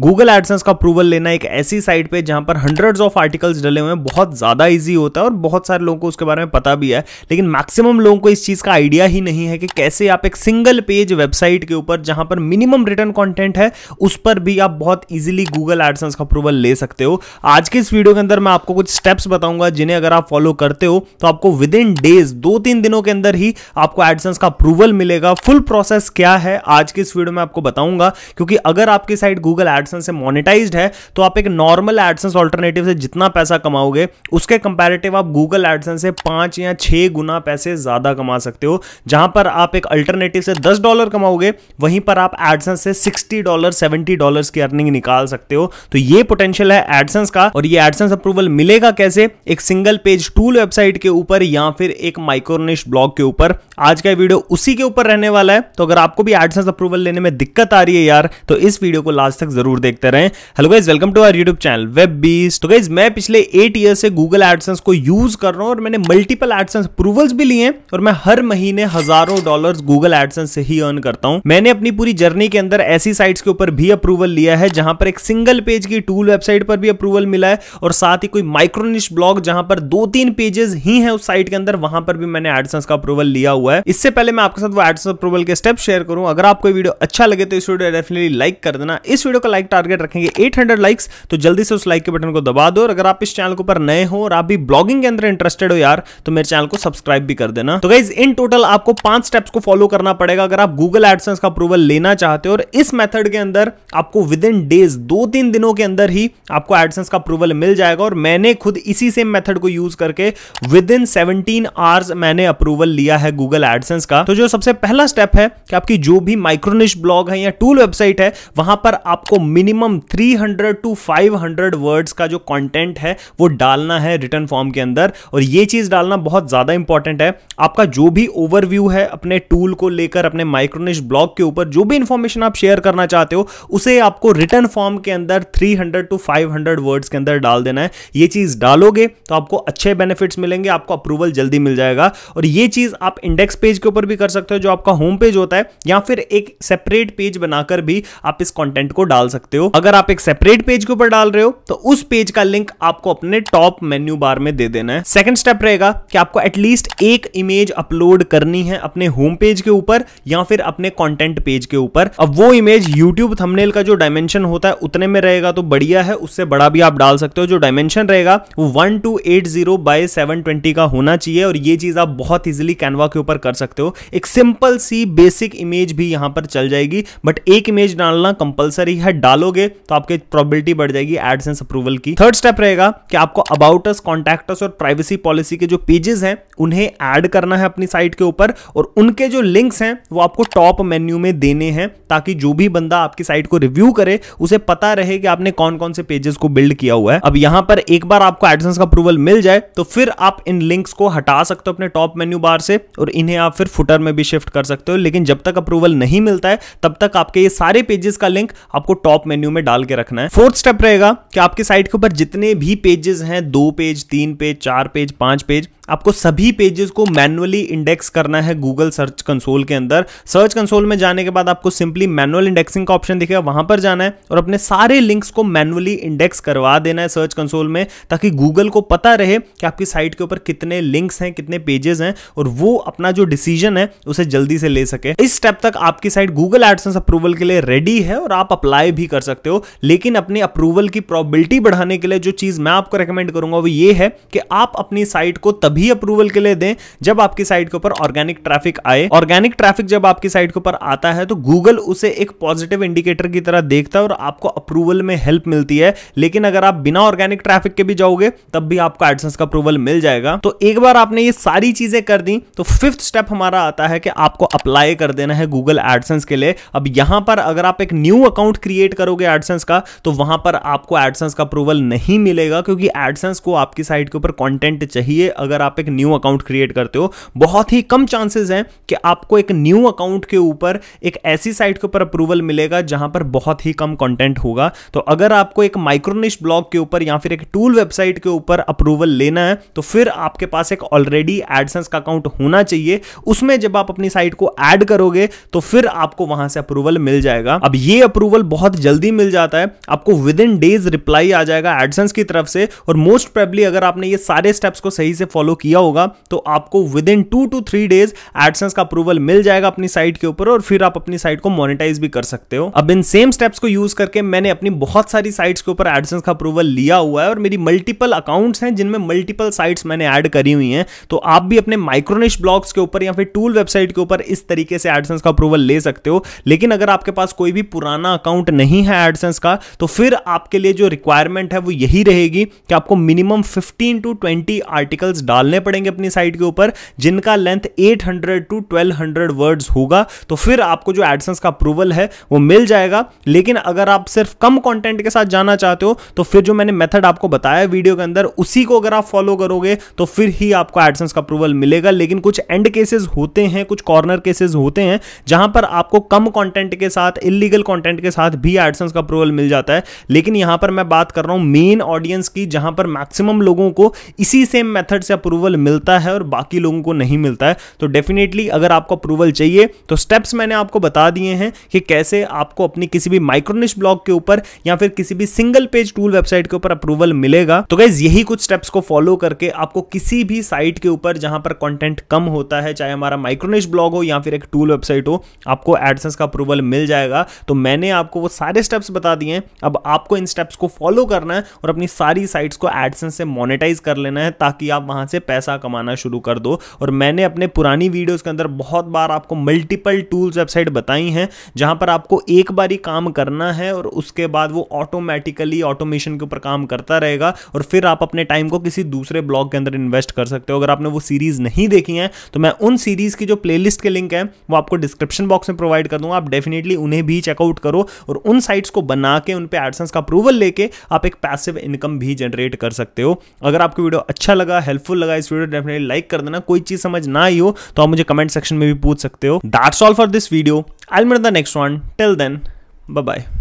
Google AdSense का approval लेना एक ऐसी साइट पे जहां पर हंड्रेड्स ऑफ आर्टिकल्स डले हुए हैं बहुत ज़्यादा इजी होता है और बहुत सारे लोगों को उसके बारे में पता भी है लेकिन मैक्सिमम लोगों को इस चीज़ का आइडिया ही नहीं है कि कैसे आप एक सिंगल पेज वेबसाइट के ऊपर जहां पर मिनिमम रिटर्न कॉन्टेंट है उस पर भी आप बहुत ईजिली गूगल एडसेंस का अप्रूवल ले सकते हो आज के इस वीडियो के अंदर मैं आपको कुछ स्टेप्स बताऊंगा जिन्हें अगर आप फॉलो करते हो तो आपको विद इन डेज दो तीन दिनों के अंदर ही आपको एडसेंस का अप्रूवल मिलेगा फुल प्रोसेस क्या है आज के इस वीडियो में आपको बताऊंगा क्योंकि अगर आपकी साइट गूगल एड एडसन से मोनिटाइज है तो आप एक नॉर्मल एडसेंस ऑल्टरनेटिव से जितना पैसा कमाओगे उसके कंपेरेटिव आप गूगल एडसन से पांच या छह गुना पैसे ज़्यादा कमा सकते हो जहां पर आप एक अल्टरनेटिव से दस डॉलर कमाओगे वहीं पर आप एडसन से सिक्सटी डॉलर सेवेंटी डॉलर की अर्निंग निकाल सकते हो तो ये पोटेंशियल है एडसेंस का और ये एडसेंस अप्रूवल मिलेगा कैसे एक सिंगल पेज टूल वेबसाइट के ऊपर या फिर एक माइक्रोनिश ब्लॉग के ऊपर आज का वीडियो उसी के ऊपर रहने वाला है तो अगर आपको भी एडसेंस अप्रूवल लेने में दिक्कत आ रही है यार तो इस वीडियो को लास्ट तक जरूर जरूर देखते रहें hello guys welcome to our YouTube channel web बीस तो गाइज मैं पिछले एट ईयर से गूगल एडसेंस को यूज कर रहा हूँ और मैंने मल्टीपल एडसेंस अप्रूवल्स भी लिए और मैं हर महीने हजारों डॉलर गूगल एडसेंस से ही अर्न करता हूँ मैंने अपनी पूरी जर्नी के अंदर ऐसी साइट्स के ऊपर भी अप्रूवल लिया है जहां पर एक सिंगल पेज की टूल वेबसाइट पर भी अप्रूवल मिला है और साथ ही कोई माइक्रोनिश ब्लॉग जहां पर दो तीन पेजेस ही हैं उस साइट के अंदर वहां पर भी मैंने एडसेंस का अप्रूवल लिया हुआ है इससे पहले मैं आपके साथ वो एडसेंस अप्रूवल के स्टेप शेयर करूं अगर आपको वीडियो अच्छा लगे तो इस वीडियो डेफिनेटली लाइक कर देना इस वीडियो को लाइक लाइक टारगेट रखेंगे 800 लाइक्स तो जल्दी से उस लाइक के बटन को दबा दो और अगर आप इस चैनल के ऊपर नए हो और आप भी ब्लॉगिंग के अंदर इंटरेस्टेड हो यार तो मेरे चैनल को सब्सक्राइब भी कर देना तो गाइज इन टोटल आपको पांच स्टेप्स को फॉलो करना पड़ेगा अगर आप गूगल एडसेंस का अप्रूवल लेना चाहते हो और इस मेथड के अंदर आपको विद इन डेज दो तीन दिनों के अंदर ही आपको एडसेंस का अप्रूवल मिल जाएगा और मैंने खुद इसी सेम मेथड को यूज करके विद इन सेवनटीन आवर्स मैंने अप्रूवल लिया है गूगल एडसेंस का तो जो सबसे पहला स्टेप है कि आपकी जो भी माइक्रोनिश ब्लॉग है या टूल वेबसाइट है वहां पर आपको मिनिमम 300 टू 500 वर्ड्स का जो कंटेंट है वो डालना है रिटर्न फॉर्म के अंदर और ये चीज़ डालना बहुत ज़्यादा इंपॉर्टेंट है आपका जो भी ओवरव्यू है अपने टूल को लेकर अपने माइक्रोनिश ब्लॉग के ऊपर जो भी इंफॉर्मेशन आप शेयर करना चाहते हो उसे आपको रिटर्न फॉर्म के अंदर 300 टू 500 वर्ड्स के अंदर डाल देना है ये चीज़ डालोगे तो आपको अच्छे बेनिफिट्स मिलेंगे आपको अप्रूवल जल्दी मिल जाएगा और ये चीज़ आप इंडेक्स पेज के ऊपर भी कर सकते हो जो आपका होम पेज होता है या फिर एक सेपरेट पेज बनाकर भी आप इस कॉन्टेंट को डाल सकते सकते हो अगर आप एक सेपरेट पेज के ऊपर डाल रहे हो तो उस पेज का लिंक आपको अपने टॉप मेन्यू बार में दे देना है सेकंड स्टेप रहेगा कि आपको एटलीस्ट एक इमेज अपलोड करनी है अपने होम पेज के ऊपर या फिर अपने कॉन्टेंट पेज के ऊपर अब वो इमेज यूट्यूब थमनेल का जो डायमेंशन होता है उतने में रहेगा तो बढ़िया है उससे बड़ा भी आप डाल सकते हो जो डायमेंशन रहेगा वो one two eight zero by seven twenty का होना चाहिए और ये चीज आप बहुत इजिली कैनवा के ऊपर कर सकते हो एक सिंपल सी बेसिक इमेज भी यहां पर चल जाएगी बट एक इमेज डालना कंपलसरी है डाल डालोगे तो आपकी प्रॉबिलिटी बढ़ जाएगी एडसेंस अप्रूवल की थर्ड स्टेप रहेगा कि आपको अबाउटस कॉन्टैक्टस और प्राइवेसी पॉलिसी के जो पेजेस हैं उन्हें ऐड करना है अपनी साइट के ऊपर और उनके जो लिंक्स हैं वो आपको टॉप मेन्यू में देने हैं ताकि जो भी बंदा आपकी साइट को रिव्यू करे उसे पता रहे कि आपने कौन कौन से पेजेस को बिल्ड किया हुआ है अब यहां पर एक बार आपको एडसेंस का अप्रूवल मिल जाए तो फिर आप इन लिंक्स को हटा सकते हो अपने टॉप मेन्यू बार से और इन्हें आप फिर फुटर में भी शिफ्ट कर सकते हो लेकिन जब तक अप्रूवल नहीं मिलता है तब तक आपके ये सारे पेजेस का लिंक आपको टॉप टॉप मेन्यू में डाल के रखना है फोर्थ स्टेप रहेगा कि आपके साइट के ऊपर जितने भी पेजेस हैं दो पेज तीन पेज चार पेज पांच पेज आपको सभी पेजेस को मैन्युअली इंडेक्स करना है गूगल सर्च कंसोल के अंदर सर्च कंसोल में जाने के बाद आपको सिंपली मैनुअल इंडेक्सिंग का ऑप्शन दिखेगा वहां पर जाना है और अपने सारे लिंक्स को मैनुअली इंडेक्स करवा देना है सर्च कंसोल में ताकि गूगल को पता रहे कि आपकी साइट के ऊपर कितने लिंक्स हैं कितने पेजेस हैं और वो अपना जो डिसीजन है उसे जल्दी से ले सके इस स्टेप तक आपकी साइट गूगल एडसेंस अप्रूवल के लिए रेडी है और आप अप्लाई भी कर सकते हो लेकिन अपने अप्रूवल की प्रॉबिलिटी बढ़ाने के लिए जो चीज़ मैं आपको रिकमेंड करूंगा वो ये है कि आप अपनी साइट को तभी अप्रूवल के लिए दें जब आपकी साइट के ऊपर ऑर्गेनिक ट्रैफिक आए ऑर्गेनिक ट्रैफिक जब आपकी साइट के ऊपर आता है तो गूगल उसे एक पॉजिटिव इंडिकेटर की तरह देखता है और आपको अप्रूवल में हेल्प मिलती है लेकिन अगर आप बिना ऑर्गेनिक ट्रैफिक के भी जाओगे तब भी आपको एडसेंस का अप्रूवल मिल जाएगा तो एक बार आपने ये सारी चीजें कर दी तो फिफ्थ स्टेप हमारा आता है कि आपको अप्लाई कर देना है गूगल एडसेंस के लिए अब यहां पर अगर आप एक न्यू अकाउंट क्रिएट क्रिएट करोगे एडसेंस का तो वहां पर आपको एडसेंस का अप्रूवल नहीं मिलेगा क्योंकि एडसेंस को आपकी साइट के ऊपर कॉन्टेंट चाहिए अगर आप एक न्यू अकाउंट क्रिएट करते हो बहुत ही कम चांसेस हैं कि आपको एक न्यू अकाउंट के ऊपर एक ऐसी साइट के ऊपर अप्रूवल मिलेगा जहां पर बहुत ही कम कॉन्टेंट होगा तो अगर आपको एक माइक्रोनिश ब्लॉग के ऊपर या फिर एक टूल वेबसाइट के ऊपर अप्रूवल लेना है तो फिर आपके पास एक ऑलरेडी एडसेंस का अकाउंट होना चाहिए उसमें जब आप अपनी साइट को ऐड करोगे तो फिर आपको वहां से अप्रूवल मिल जाएगा अब ये अप्रूवल बहुत जल्दी मिल जाता है आपको विद इन डेज रिप्लाई आ जाएगा एडसेंस की तरफ से और मोस्ट प्रेबली अगर आपने ये सारे स्टेप्स को सही से फॉलो किया होगा तो आपको within two two three days AdSense का अप्रूवल मिल जाएगा अपनी साइट के ऊपर और फिर आप अपनी साइट को मोनिटाइज भी कर सकते हो अब इन सेम स्टेप्स को यूज करके मैंने अपनी बहुत सारी साइट्स के ऊपर एडसेंस का अप्रूवल लिया हुआ है और मेरी मल्टीपल अकाउंट्स हैं जिनमें मल्टीपल साइट्स मैंने ऐड करी हुई हैं तो आप भी अपने माइक्रोनिश ब्लॉग्स के ऊपर या फिर टूल वेबसाइट के ऊपर इस तरीके से एडसेंस का अप्रूवल ले सकते हो लेकिन अगर आपके पास कोई भी पुराना अकाउंट नहीं नहीं है एडसेंस का तो फिर आपके लिए जो रिक्वायरमेंट है वो यही रहेगी कि आपको मिनिमम 15 टू 20 आर्टिकल्स डालने पड़ेंगे अपनी साइट के ऊपर जिनका लेंथ 800 टू 1200 वर्ड्स होगा तो फिर आपको जो एडसेंस का अप्रूवल है वो मिल जाएगा लेकिन अगर आप सिर्फ कम कॉन्टेंट के साथ जाना चाहते हो तो फिर जो मैंने मेथड आपको बताया वीडियो के अंदर उसी को अगर आप फॉलो करोगे तो फिर ही आपको एडसेंस का अप्रूवल मिलेगा लेकिन कुछ एंड केसेस होते हैं कुछ कॉर्नर केसेस होते हैं जहां पर आपको कम कंटेंट के साथ इलीगल कंटेंट के साथ भी एडसेंस का अप्रूवल मिल जाता है लेकिन यहां पर मैं बात कर रहा हूं मेन ऑडियंस की जहां पर मैक्सिमम लोगों को इसी सेम मेथड से अप्रूवल मिलता है और बाकी लोगों को नहीं मिलता है तो डेफिनेटली अगर आपको अप्रूवल चाहिए तो स्टेप्स मैंने आपको बता दिए हैं कि कैसे आपको अपनी किसी भी माइक्रोनिश ब्लॉग के ऊपर या फिर किसी भी सिंगल पेज टूल वेबसाइट के ऊपर अप्रूवल मिलेगा तो गाइज यही कुछ स्टेप्स को फॉलो करके आपको किसी भी साइट के ऊपर जहां पर कंटेंट कम होता है चाहे हमारा माइक्रोनिश ब्लॉग हो या फिर एक टूल वेबसाइट हो आपको एडसेंस का अप्रूवल मिल जाएगा तो मैंने आपको वो सारे सारे स्टेप्स बता दिए हैं अब आपको इन स्टेप्स को फॉलो करना है और अपनी सारी साइट्स को एडसेंस से मोनिटाइज कर लेना है ताकि आप वहाँ से पैसा कमाना शुरू कर दो और मैंने अपने पुरानी वीडियोज़ के अंदर बहुत बार आपको मल्टीपल टूल्स वेबसाइट बताई हैं जहाँ पर आपको एक बार ही काम करना है और उसके बाद वो ऑटोमेटिकली ऑटोमेशन के ऊपर काम करता रहेगा और फिर आप अपने टाइम को किसी दूसरे ब्लॉग के अंदर इन्वेस्ट कर सकते हो अगर आपने वो सीरीज़ नहीं देखी है तो मैं उन सीरीज़ की जो प्लेलिस्ट के लिंक है वो आपको डिस्क्रिप्शन बॉक्स में प्रोवाइड कर दूंगा आप डेफिनेटली उन्हें भी चेकआउट करो और उन साइट्स को बना के उन पर एडसेंस का अप्रूवल लेके आप एक पैसिव इनकम भी जनरेट कर सकते हो अगर आपको वीडियो अच्छा लगा हेल्पफुल लगा इस वीडियो डेफिनेटली लाइक कर देना कोई चीज समझ ना आई हो तो आप मुझे कमेंट सेक्शन में भी पूछ सकते हो that's all for this video I meet the next one till then bye